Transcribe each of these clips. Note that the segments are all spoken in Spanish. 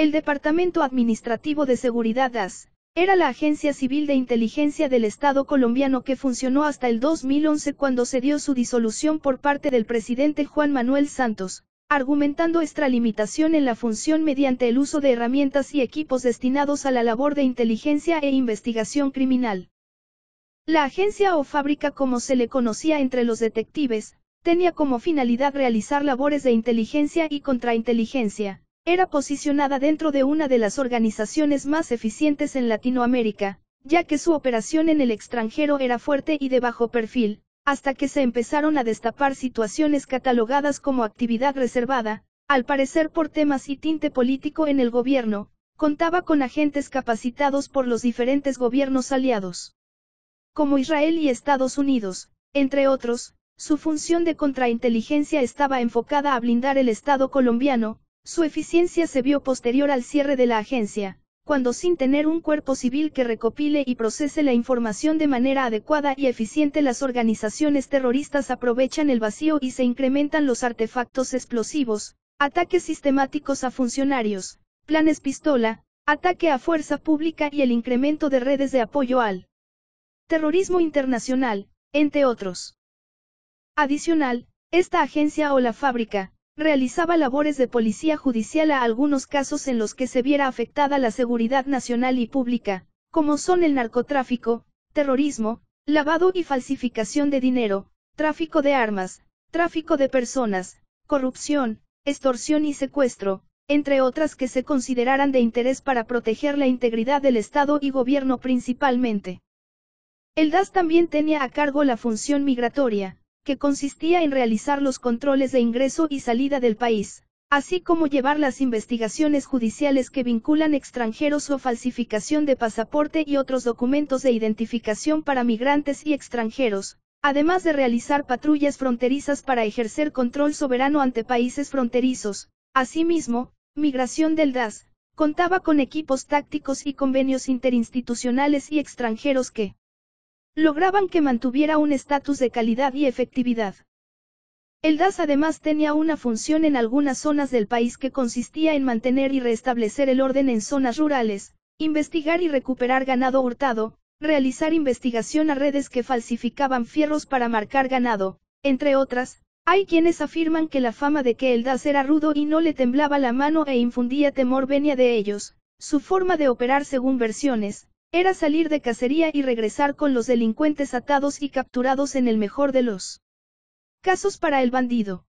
El Departamento Administrativo de Seguridad DAS, era la agencia civil de inteligencia del Estado colombiano que funcionó hasta el 2011 cuando se dio su disolución por parte del presidente Juan Manuel Santos, argumentando extralimitación en la función mediante el uso de herramientas y equipos destinados a la labor de inteligencia e investigación criminal. La agencia o fábrica como se le conocía entre los detectives, tenía como finalidad realizar labores de inteligencia y contrainteligencia, era posicionada dentro de una de las organizaciones más eficientes en Latinoamérica, ya que su operación en el extranjero era fuerte y de bajo perfil, hasta que se empezaron a destapar situaciones catalogadas como actividad reservada, al parecer por temas y tinte político en el gobierno, contaba con agentes capacitados por los diferentes gobiernos aliados. Como Israel y Estados Unidos, entre otros, su función de contrainteligencia estaba enfocada a blindar el Estado colombiano, su eficiencia se vio posterior al cierre de la agencia, cuando sin tener un cuerpo civil que recopile y procese la información de manera adecuada y eficiente las organizaciones terroristas aprovechan el vacío y se incrementan los artefactos explosivos, ataques sistemáticos a funcionarios, planes pistola, ataque a fuerza pública y el incremento de redes de apoyo al terrorismo internacional, entre otros. Adicional, esta agencia o la fábrica, realizaba labores de policía judicial a algunos casos en los que se viera afectada la seguridad nacional y pública, como son el narcotráfico, terrorismo, lavado y falsificación de dinero, tráfico de armas, tráfico de personas, corrupción, extorsión y secuestro, entre otras que se consideraran de interés para proteger la integridad del Estado y gobierno principalmente. El DAS también tenía a cargo la función migratoria, que consistía en realizar los controles de ingreso y salida del país, así como llevar las investigaciones judiciales que vinculan extranjeros o falsificación de pasaporte y otros documentos de identificación para migrantes y extranjeros, además de realizar patrullas fronterizas para ejercer control soberano ante países fronterizos. Asimismo, Migración del DAS, contaba con equipos tácticos y convenios interinstitucionales y extranjeros que, lograban que mantuviera un estatus de calidad y efectividad. El DAS además tenía una función en algunas zonas del país que consistía en mantener y restablecer el orden en zonas rurales, investigar y recuperar ganado hurtado, realizar investigación a redes que falsificaban fierros para marcar ganado, entre otras, hay quienes afirman que la fama de que el DAS era rudo y no le temblaba la mano e infundía temor venía de ellos, su forma de operar según versiones, era salir de cacería y regresar con los delincuentes atados y capturados en el mejor de los casos para el bandido.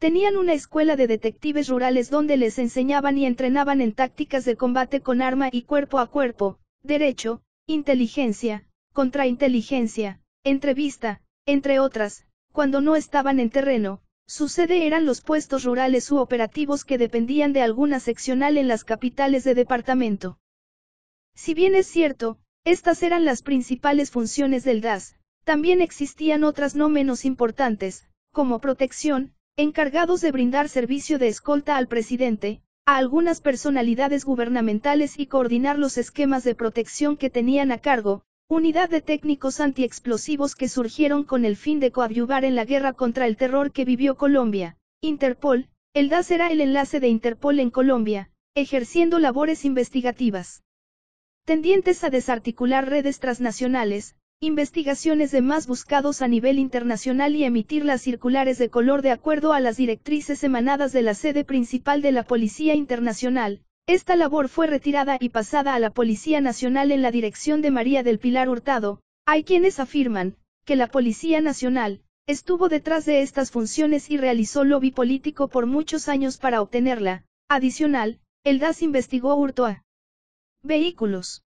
Tenían una escuela de detectives rurales donde les enseñaban y entrenaban en tácticas de combate con arma y cuerpo a cuerpo, derecho, inteligencia, contrainteligencia, entrevista, entre otras, cuando no estaban en terreno, su sede eran los puestos rurales u operativos que dependían de alguna seccional en las capitales de departamento. Si bien es cierto, estas eran las principales funciones del DAS, también existían otras no menos importantes, como protección, encargados de brindar servicio de escolta al presidente, a algunas personalidades gubernamentales y coordinar los esquemas de protección que tenían a cargo, unidad de técnicos antiexplosivos que surgieron con el fin de coadyuvar en la guerra contra el terror que vivió Colombia, Interpol, el DAS era el enlace de Interpol en Colombia, ejerciendo labores investigativas tendientes a desarticular redes transnacionales, investigaciones de más buscados a nivel internacional y emitir las circulares de color de acuerdo a las directrices emanadas de la sede principal de la Policía Internacional. Esta labor fue retirada y pasada a la Policía Nacional en la dirección de María del Pilar Hurtado. Hay quienes afirman que la Policía Nacional estuvo detrás de estas funciones y realizó lobby político por muchos años para obtenerla. Adicional, el DAS investigó a Hurtado Vehículos.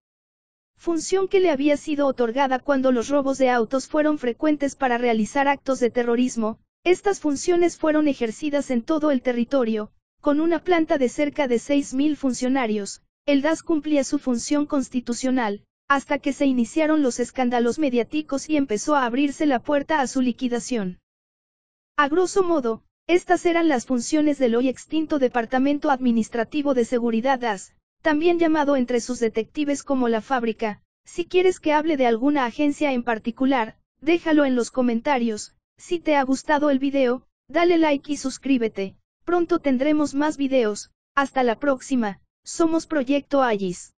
Función que le había sido otorgada cuando los robos de autos fueron frecuentes para realizar actos de terrorismo, estas funciones fueron ejercidas en todo el territorio, con una planta de cerca de 6.000 funcionarios, el DAS cumplía su función constitucional, hasta que se iniciaron los escándalos mediáticos y empezó a abrirse la puerta a su liquidación. A grosso modo, estas eran las funciones del hoy extinto Departamento Administrativo de Seguridad DAS, también llamado entre sus detectives como la fábrica, si quieres que hable de alguna agencia en particular, déjalo en los comentarios, si te ha gustado el video, dale like y suscríbete, pronto tendremos más videos, hasta la próxima, somos Proyecto Agis.